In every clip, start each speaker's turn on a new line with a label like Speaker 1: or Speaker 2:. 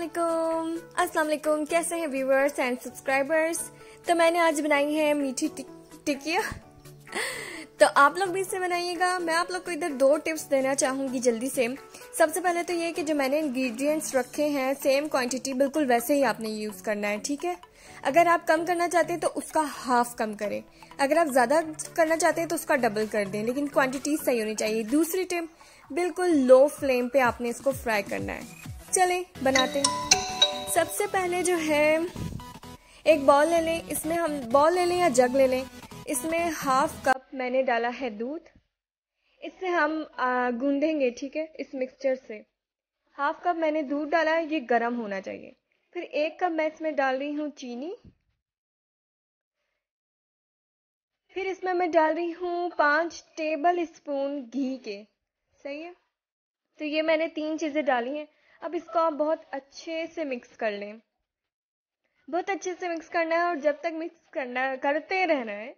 Speaker 1: अस्सलाम वालेकुम कैसे हैं व्यूअर्स एंड सब्सक्राइबर्स तो मैंने आज बनाई है मीठी टिकिया तो आप लोग भी इससे बनाइएगा मैं आप लोग को इधर दो टिप्स देना चाहूंगी जल्दी से सबसे पहले तो ये कि जो मैंने इंग्रेडिएंट्स रखे हैं सेम क्वांटिटी बिल्कुल वैसे ही आपने यूज़ करना है ठीक है अगर आप कम करना चाहते हैं तो उसका हाफ कम करें अगर आप ज़्यादा करना चाहते हैं तो उसका डबल कर दें लेकिन क्वांटिटी सही होनी चाहिए दूसरी टिप बिल्कुल लो फ्लेम पे आपने इसको फ्राई करना है चले बनाते सबसे पहले जो है एक बॉल ले लें इसमें हम बॉल ले लें या जग ले लें इसमें हाफ कप मैंने डाला है दूध इससे हम गूंदेंगे ठीक है इस मिक्सचर से हाफ कप मैंने दूध डाला है ये गर्म होना चाहिए फिर एक कप मैं इसमें डाल रही हूँ चीनी फिर इसमें मैं डाल रही हूँ पाँच टेबल स्पून घी के सही है तो ये मैंने तीन चीज़ें डाली हैं अब इसको आप बहुत अच्छे से मिक्स कर लें बहुत अच्छे से मिक्स करना है और जब तक मिक्स करना करते रहना है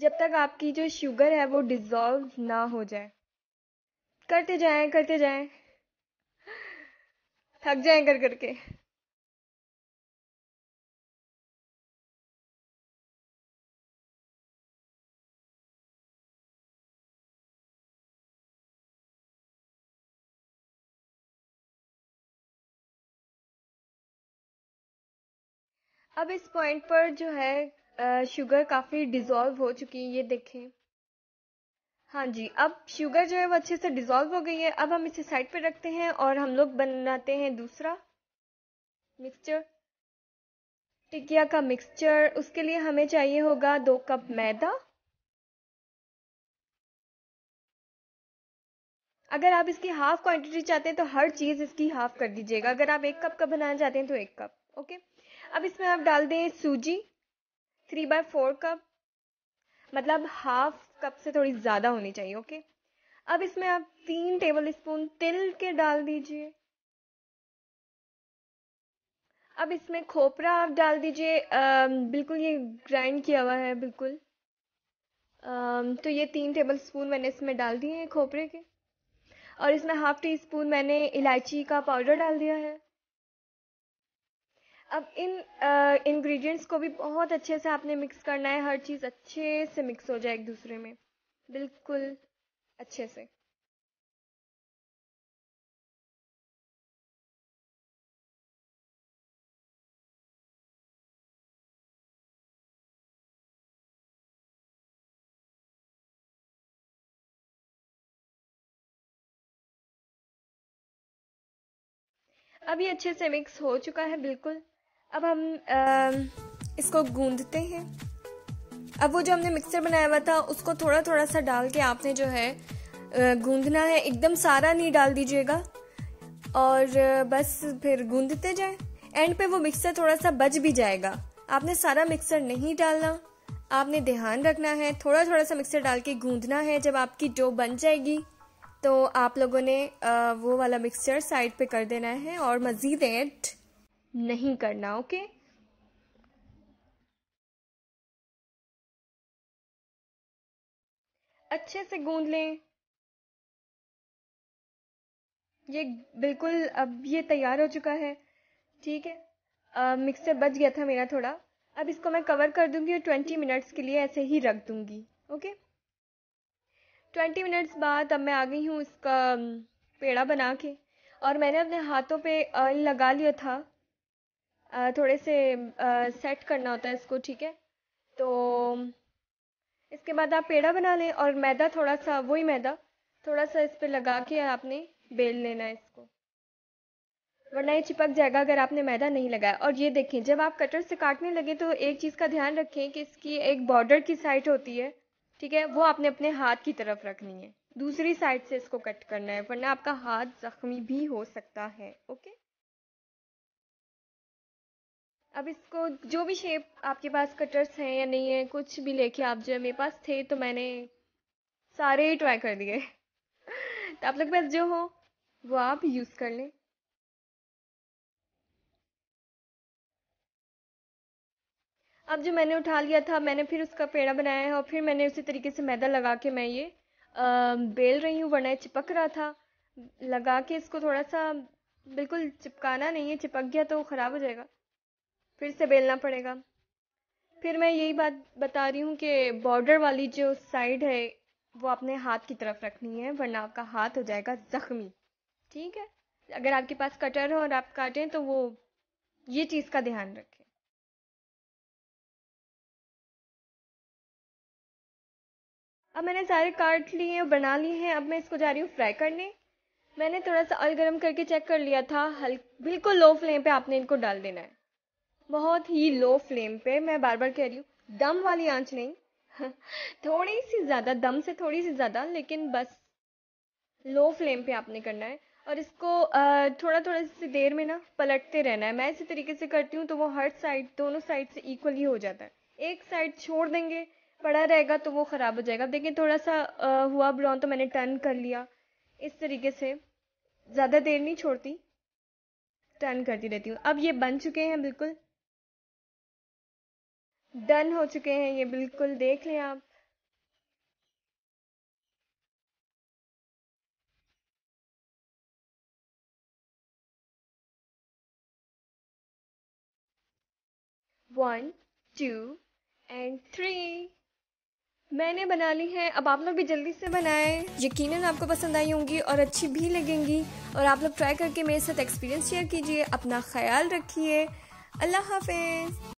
Speaker 1: जब तक आपकी जो शुगर है वो डिजॉल्व ना हो जाए करते जाएं करते जाएं थक जाएं कर करके अब इस पॉइंट पर जो है शुगर काफ़ी डिज़ोल्व हो चुकी है ये देखें हाँ जी अब शुगर जो है वो अच्छे से डिज़ोल्व हो गई है अब हम इसे साइड पे रखते हैं और हम लोग बनाते हैं दूसरा मिक्सचर टिकिया का मिक्सचर उसके लिए हमें चाहिए होगा दो कप मैदा अगर आप इसकी हाफ क्वांटिटी चाहते हैं तो हर चीज़ इसकी हाफ कर दीजिएगा अगर आप एक कप का बनाना चाहते हैं तो एक कप ओके अब इसमें आप डाल दें सूजी थ्री बाय फोर कप मतलब हाफ कप से थोड़ी ज़्यादा होनी चाहिए ओके अब इसमें आप तीन टेबल स्पून तिल के डाल दीजिए अब इसमें खोपरा आप डाल दीजिए बिल्कुल ये ग्राइंड किया हुआ है बिल्कुल आ, तो ये तीन टेबल स्पून मैंने इसमें डाल दिए हैं खोपरे के और इसमें हाफ टी स्पून मैंने इलायची का पाउडर डाल दिया है अब इन इंग्रेडिएंट्स को भी बहुत अच्छे से आपने मिक्स करना है हर चीज़ अच्छे से मिक्स हो जाए एक दूसरे में बिल्कुल अच्छे से अभी अच्छे से मिक्स हो चुका है बिल्कुल अब हम इसको गूंदते हैं अब वो जो हमने मिक्सर बनाया हुआ था उसको थोड़ा थोड़ा सा डाल के आपने जो है गूंदना है एकदम सारा नहीं डाल दीजिएगा और बस फिर गूंदते जाए एंड पे वो मिक्सर थोड़ा सा बच भी जाएगा आपने सारा मिक्सर नहीं डालना आपने ध्यान रखना है थोड़ा थोड़ा सा मिक्सर डाल के गूंदना है जब आपकी डो बन जाएगी तो आप लोगों ने वो वाला मिक्सर साइड पे कर देना है और मज़ीद एट नहीं करना ओके अच्छे से गूंद लें ये बिल्कुल अब ये तैयार हो चुका है ठीक है मिक्सर बच गया था मेरा थोड़ा अब इसको मैं कवर कर दूंगी और ट्वेंटी मिनट्स के लिए ऐसे ही रख दूंगी ओके ट्वेंटी मिनट्स बाद अब मैं आ गई हूँ इसका पेड़ा बना के और मैंने अपने हाथों पे ऑयल लगा लिया था थोड़े से सेट करना होता है इसको ठीक है तो इसके बाद आप पेड़ा बना लें और मैदा थोड़ा सा वही मैदा थोड़ा सा इस पर लगा के आपने बेल लेना है इसको वरना ये चिपक जाएगा अगर आपने मैदा नहीं लगाया और ये देखें जब आप कटर से काटने लगे तो एक चीज़ का ध्यान रखें कि इसकी एक बॉर्डर की साइड होती है ठीक है वो आपने अपने हाथ की तरफ रखनी है दूसरी साइड से इसको कट करना है वरना आपका हाथ जख्मी भी हो सकता है ओके अब इसको जो भी शेप आपके पास कटर्स हैं या नहीं है कुछ भी लेके आप जो मेरे पास थे तो मैंने सारे ही ट्राई कर दिए तो आप लोग पास जो हो वो आप यूज़ कर लें अब जो मैंने उठा लिया था मैंने फिर उसका पेड़ा बनाया है और फिर मैंने उसी तरीके से मैदा लगा के मैं ये आ, बेल रही हूँ वरना चिपक रहा था लगा के इसको थोड़ा सा बिल्कुल चिपकाना नहीं है चिपक गया तो ख़राब हो जाएगा फिर से बेलना पड़ेगा फिर मैं यही बात बता रही हूँ कि बॉर्डर वाली जो साइड है वो अपने हाथ की तरफ रखनी है वरना आपका हाथ हो जाएगा ज़ख्मी ठीक है अगर आपके पास कटर हो और आप काटें तो वो ये चीज़ का ध्यान रखें अब मैंने सारे काट लिए और बना लिए हैं अब मैं इसको जा रही हूँ फ्राई करने मैंने थोड़ा सा ऑयल गर्म करके चेक कर लिया था हल बिल्कुल लो फ्लेम पे आपने इनको डाल देना है बहुत ही लो फ्लेम पे मैं बार बार कह रही हूँ दम वाली आंच नहीं थोड़ी सी ज़्यादा दम से थोड़ी सी ज़्यादा लेकिन बस लो फ्लेम पे आपने करना है और इसको थोड़ा थोड़ा सी देर में ना पलटते रहना है मैं इसी तरीके से करती हूँ तो वो हर साइड दोनों साइड से इक्वली हो जाता है एक साइड छोड़ देंगे पड़ा रहेगा तो वो ख़राब हो जाएगा देखिए थोड़ा सा हुआ ब्राउन तो मैंने टर्न कर लिया इस तरीके से ज़्यादा देर नहीं छोड़ती टर्न करती रहती हूँ अब ये बन चुके हैं बिल्कुल डन हो चुके हैं ये बिल्कुल देख लें आप वन टू एंड थ्री मैंने बना ली है अब आप लोग भी जल्दी से बनाएं यकीनन आपको पसंद आई होंगी और अच्छी भी लगेंगी और आप लोग ट्राई करके मेरे साथ एक्सपीरियंस शेयर कीजिए अपना ख्याल रखिए अल्लाह हाफिज़